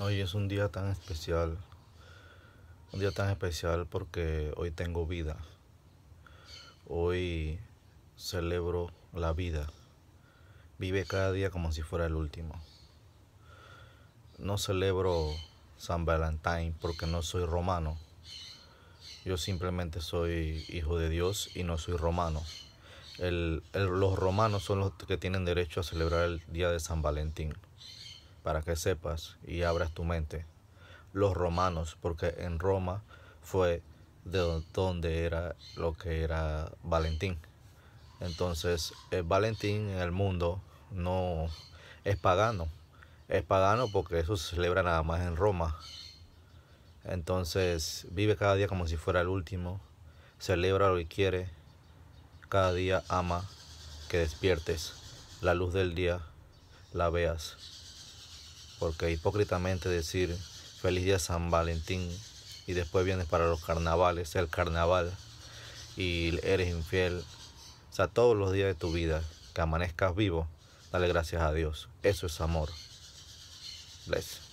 Hoy es un día tan especial, un día tan especial porque hoy tengo vida. Hoy celebro la vida. Vive cada día como si fuera el último. No celebro San Valentín porque no soy romano. Yo simplemente soy hijo de Dios y no soy romano. los romanos son los que tienen derecho a celebrar el día de San Valentín para que sepas y abras tu mente. Los romanos, porque en Roma fue de donde era lo que era Valentín. Entonces, eh, Valentín en el mundo no es pagano. Es pagano porque eso se celebra nada más en Roma. Entonces, vive cada día como si fuera el último. Celebra lo que quiere. Cada día ama que despiertes la luz del día, la veas porque hipócritamente decir feliz día San Valentín y después vienes para los carnavales, el carnaval, y eres infiel, o sea, todos los días de tu vida, que amanezcas vivo, dale gracias a Dios. Eso es amor. Bless.